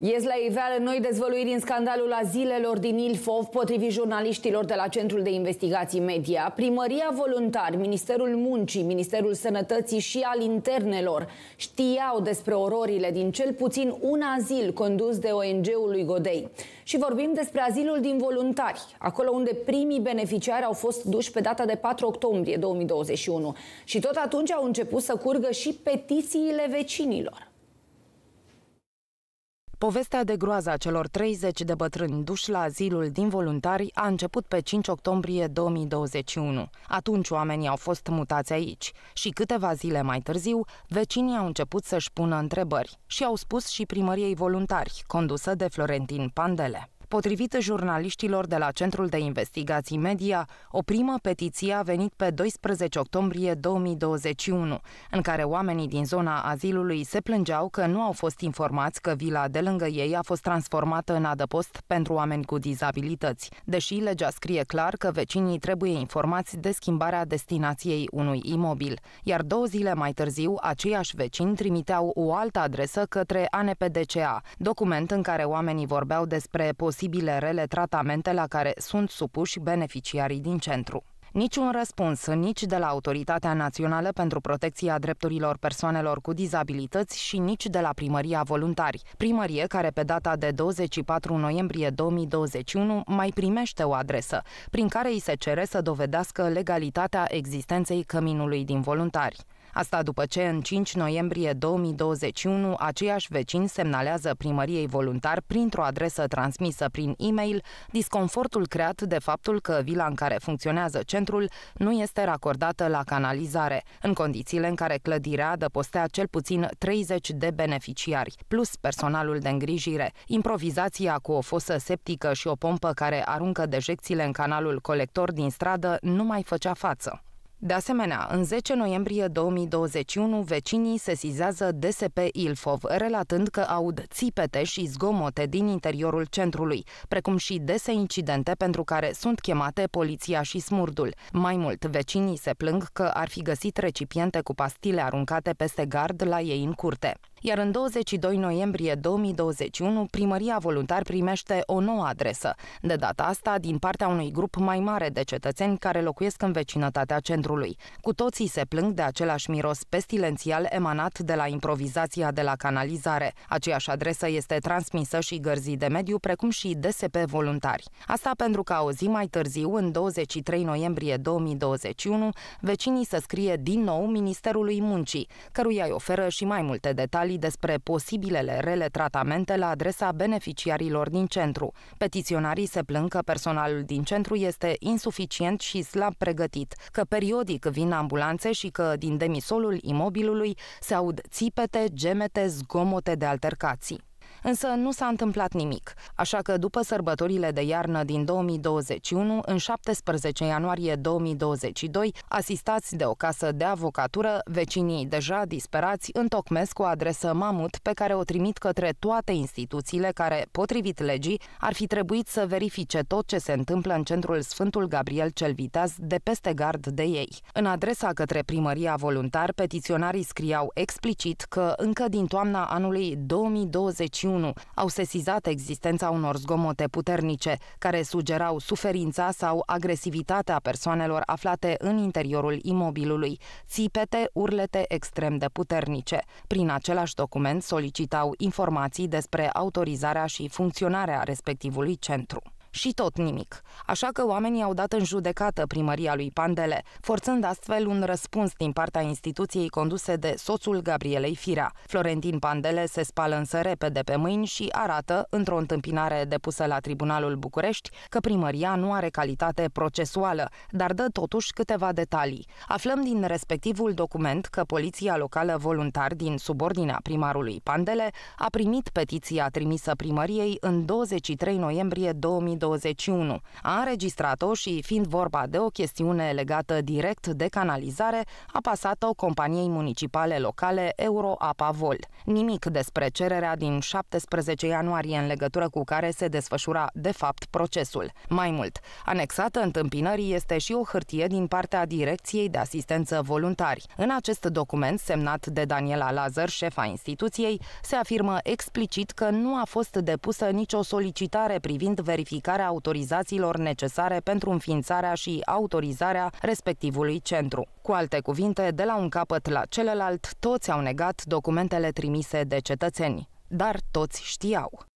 Ies la iveală noi dezvăluiri în scandalul azilelor din Ilfov, potrivit jurnaliștilor de la Centrul de Investigații Media. Primăria Voluntar, Ministerul Muncii, Ministerul Sănătății și al Internelor știau despre ororile din cel puțin un azil condus de ONG-ul lui Godei. Și vorbim despre azilul din voluntari, acolo unde primii beneficiari au fost duși pe data de 4 octombrie 2021. Și tot atunci au început să curgă și petițiile vecinilor. Povestea de groază a celor 30 de bătrâni duși la azilul din voluntari a început pe 5 octombrie 2021. Atunci oamenii au fost mutați aici și câteva zile mai târziu, vecinii au început să-și pună întrebări și au spus și primăriei voluntari, condusă de Florentin Pandele. Potrivit jurnaliștilor de la Centrul de Investigații Media, o primă petiție a venit pe 12 octombrie 2021, în care oamenii din zona azilului se plângeau că nu au fost informați că vila de lângă ei a fost transformată în adăpost pentru oameni cu dizabilități, deși legea scrie clar că vecinii trebuie informați de schimbarea destinației unui imobil, iar două zile mai târziu aceiași vecini trimiteau o altă adresă către ANPDCA, document în care oamenii vorbeau despre posibilitatea posibile rele tratamente la care sunt supuși beneficiarii din centru. Niciun răspuns, nici de la Autoritatea Națională pentru Protecția Drepturilor Persoanelor cu Dizabilități și nici de la Primăria Voluntari, primărie care pe data de 24 noiembrie 2021 mai primește o adresă, prin care îi se cere să dovedească legalitatea existenței căminului din voluntari. Asta după ce în 5 noiembrie 2021 aceiași vecini semnalează primăriei voluntar printr-o adresă transmisă prin e-mail disconfortul creat de faptul că vila în care funcționează centrul nu este racordată la canalizare, în condițiile în care clădirea adăpostea cel puțin 30 de beneficiari, plus personalul de îngrijire, improvizația cu o fosă septică și o pompă care aruncă dejecțiile în canalul colector din stradă nu mai făcea față. De asemenea, în 10 noiembrie 2021, vecinii sesizează DSP Ilfov, relatând că aud țipete și zgomote din interiorul centrului, precum și dese incidente pentru care sunt chemate poliția și smurdul. Mai mult, vecinii se plâng că ar fi găsit recipiente cu pastile aruncate peste gard la ei în curte. Iar în 22 noiembrie 2021, primăria voluntar primește o nouă adresă, de data asta din partea unui grup mai mare de cetățeni care locuiesc în vecinătatea centrului. Cu toții se plâng de același miros pestilențial emanat de la improvizația de la canalizare. Aceeași adresă este transmisă și gărzii de mediu, precum și DSP voluntari. Asta pentru că o zi mai târziu, în 23 noiembrie 2021, vecinii să scrie din nou Ministerului Muncii, căruia îi oferă și mai multe detalii detalii despre posibilele rele tratamente la adresa beneficiarilor din centru. Petiționarii se plâng că personalul din centru este insuficient și slab pregătit, că periodic vin ambulanțe și că din demisolul imobilului se aud țipete, gemete, zgomote de altercații însă nu s-a întâmplat nimic. Așa că după sărbătorile de iarnă din 2021, în 17 ianuarie 2022, asistați de o casă de avocatură, vecinii deja disperați întocmesc o adresă mamut pe care o trimit către toate instituțiile care, potrivit legii, ar fi trebuit să verifice tot ce se întâmplă în centrul Sfântul Gabriel cel Viteaz de peste gard de ei. În adresa către primăria voluntar, petiționarii scriau explicit că încă din toamna anului 2021 21 au sesizat existența unor zgomote puternice, care sugerau suferința sau agresivitatea persoanelor aflate în interiorul imobilului, țipete, urlete extrem de puternice. Prin același document solicitau informații despre autorizarea și funcționarea respectivului centru și tot nimic. Așa că oamenii au dat în judecată primăria lui Pandele, forțând astfel un răspuns din partea instituției conduse de soțul Gabrielei Firea. Florentin Pandele se spală însă repede pe mâini și arată, într-o întâmpinare depusă la Tribunalul București, că primăria nu are calitate procesuală, dar dă totuși câteva detalii. Aflăm din respectivul document că poliția locală voluntar din subordinea primarului Pandele a primit petiția trimisă primăriei în 23 noiembrie 2020 2021. A înregistrat-o și, fiind vorba de o chestiune legată direct de canalizare, a pasat-o companiei municipale locale Euroapavol. Nimic despre cererea din 17 ianuarie în legătură cu care se desfășura, de fapt, procesul. Mai mult, anexată întâmpinării este și o hârtie din partea Direcției de Asistență Voluntari. În acest document, semnat de Daniela Lazar, șefa instituției, se afirmă explicit că nu a fost depusă nicio solicitare privind verificarea aplicarea autorizațiilor necesare pentru înființarea și autorizarea respectivului centru. Cu alte cuvinte, de la un capăt la celălalt, toți au negat documentele trimise de cetățeni, dar toți știau.